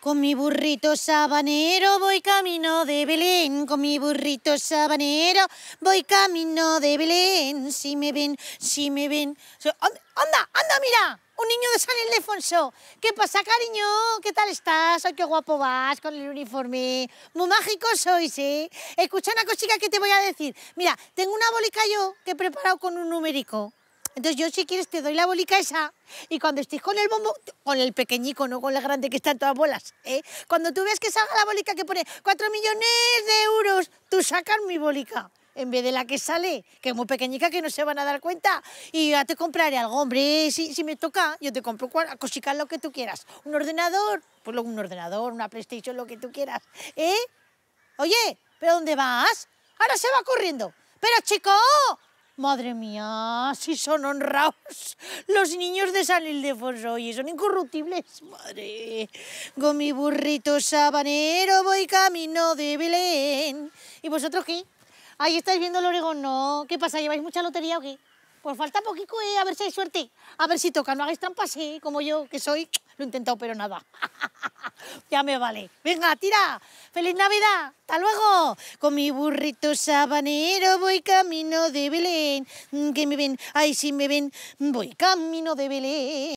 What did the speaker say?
Con mi burrito sabanero voy camino de Belén, con mi burrito sabanero voy camino de Belén. Si me ven, si me ven... ¡Anda, anda, mira! Un niño de San Ildefonso. ¿Qué pasa, cariño? ¿Qué tal estás? qué guapo vas con el uniforme! Muy mágico sois, ¿eh? Escucha una cosita que te voy a decir. Mira, tengo una bolica yo que he preparado con un numérico. Entonces yo si quieres te doy la bolica esa y cuando estés con el bombo, con el pequeñico, no con la grande que está en todas bolas, ¿eh? cuando tú ves que salga la bolica que pone 4 millones de euros, tú sacas mi bolica en vez de la que sale, que es muy pequeñica que no se van a dar cuenta. Y ya te compraré algo, hombre, si, si me toca, yo te compro a lo que tú quieras. Un ordenador, pues un ordenador, una PlayStation, lo que tú quieras. ¿Eh? Oye, ¿pero dónde vas? Ahora se va corriendo. Pero chico, Madre mía, si son honrados los niños de San Ildefonso, oye, son incorruptibles, madre. Con mi burrito sabanero voy camino de Belén. ¿Y vosotros qué? Ahí estáis viendo el Oregón, ¿no? ¿Qué pasa, lleváis mucha lotería o qué? Pues falta poquito, eh, a ver si hay suerte. A ver si toca, no hagáis trampas, eh, como yo, que soy, lo he intentado, pero nada. Ya me vale. Venga, tira. ¡Feliz Navidad! ¡Hasta luego! Con mi burrito sabanero voy camino de Belén. Mm, que me ven, ay, sí me ven, voy camino de Belén.